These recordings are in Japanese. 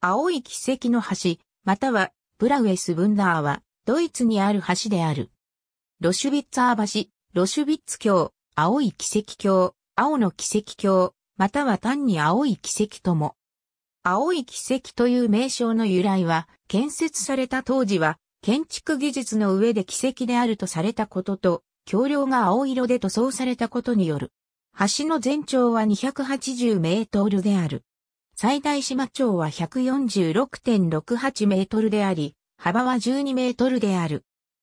青い奇跡の橋、またはブラウェス・ブンダーは、ドイツにある橋である。ロシュビッツァー橋、ロシュビッツ橋、青い奇跡橋、青の奇跡橋、または単に青い奇跡とも。青い奇跡という名称の由来は、建設された当時は、建築技術の上で奇跡であるとされたことと、橋梁が青色で塗装されたことによる。橋の全長は280メートルである。最大島町は146.68メートルであり、幅は12メートルである。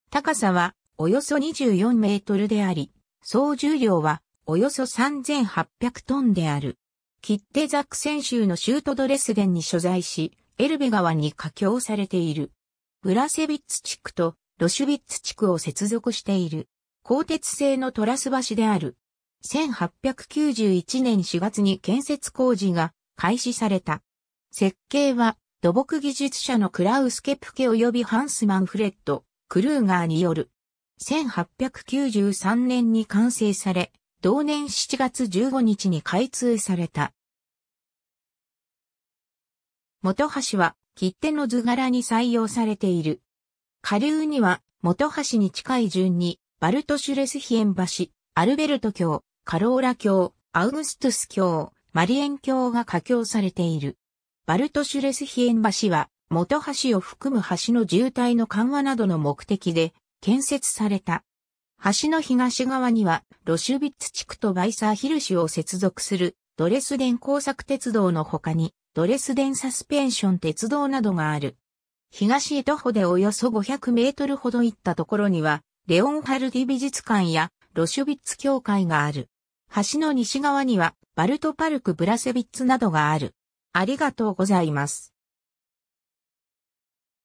高さはおよそ24メートルであり、総重量はおよそ3800トンである。切手ザザクセ州のートドレスデンに所在し、エルベ川に架橋されている。ブラセビッツ地区とロシュビッツ地区を接続している。鋼鉄製のトラス橋である。1891年4月に建設工事が開始された。設計は土木技術者のクラウス・ケプケ及びハンス・マンフレッド・クルーガーによる。1893年に完成され、同年7月15日に開通された。元橋は切手の図柄に採用されている。下流には元橋に近い順に、バルトシュレスヒエン橋、アルベルト橋、カローラ橋、アウグストゥス橋、マリエン橋が架橋されている。バルトシュレスヒエン橋は、元橋を含む橋の渋滞の緩和などの目的で建設された。橋の東側には、ロシュビッツ地区とバイサーヒルシを接続するドレスデン工作鉄道の他に、ドレスデンサスペンション鉄道などがある。東へ徒歩でおよそ500メートルほど行ったところには、レオンハルディ美術館やロシュビッツ教会がある。橋の西側にはバルトパルク・ブラセビッツなどがある。ありがとうございます。